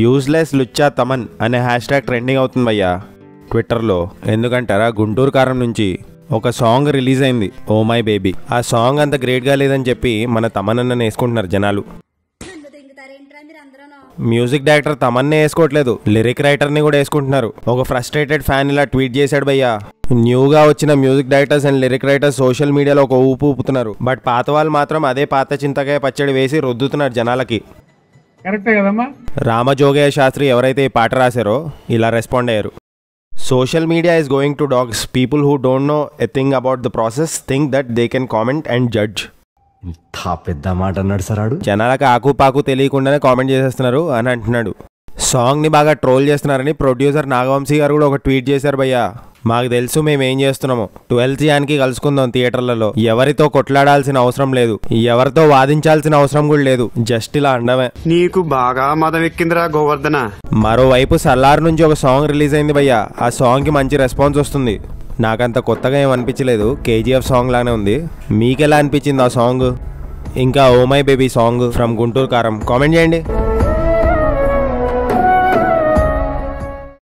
useless లుచ్చా Thaman అనే hash tag trending అవుతుంది భయ్యా ట్విట్టర్లో ఎందుకంటారా గుంటూరు కారం నుంచి ఒక సాంగ్ రిలీజ్ అయింది ఓ మై బేబీ ఆ సాంగ్ అంత గ్రేట్గా లేదని చెప్పి మన తమనన్నని వేసుకుంటున్నారు జనాలు మ్యూజిక్ డైరెక్టర్ తమన్నే వేసుకోవట్లేదు లిరిక్ రైటర్ని కూడా వేసుకుంటున్నారు ఒక ఫ్రస్ట్రేటెడ్ ఫ్యాన్ ఇలా ట్వీట్ చేశాడు భయ్యా న్యూగా వచ్చిన music directors and lyric writers social మీడియాలో ఒక ఊపు ఊపుతున్నారు బట్ పాత వాళ్ళు మాత్రం అదే పాత చింతకాయ పచ్చడి వేసి రుద్దుతున్నారు జనాలకి కరెక్టే కదమ్మా రామజోగయ్య శాస్త్రి ఎవరైతే ఈ పాట రాశారో ఇలా రెస్పాండ్ అయ్యారు social media is going to dogs people who don't know a thing about the process think that they can comment and judge ఇంత పెద్ద మాట అన్నాడు సరాడు జనాలకు ఆకు పాకు తెలియకుండానే కామెంట్ చేసేస్తున్నారు అని అంటున్నాడు సాంగ్ని బాగా ట్రోల్ చేస్తున్నారని ప్రొడ్యూసర్ నాగవంశీ గారు కూడా ఒక ట్వీట్ చేశారు భయ్యా మాకు తెలుసు మేము ఏం చేస్తున్నాము ట్వెల్త్ జాన్కి కలుసుకుందాం థియేటర్లలో ఎవరితో కొట్లాడాల్సిన అవసరం లేదు ఎవరితో వాదించాల్సిన అవసరం కూడా లేదు జస్ట్ ఇలా అండమే నీకు బాగా మదం ఎక్కిందిరా గోవర్ధన మరోవైపు సల్లార్ నుంచి ఒక సాంగ్ రిలీజ్ అయింది భయ్యా ఆ సాంగ్కి మంచి రెస్పాన్స్ వస్తుంది నాకంత కొత్తగా ఏం అనిపించలేదు కేజీఎఫ్ సాంగ్ లానే ఉంది మీకెలా అనిపించింది ఆ సాంగ్ ఇంకా oh my baby song from Guntur Kaaram comment చేయండి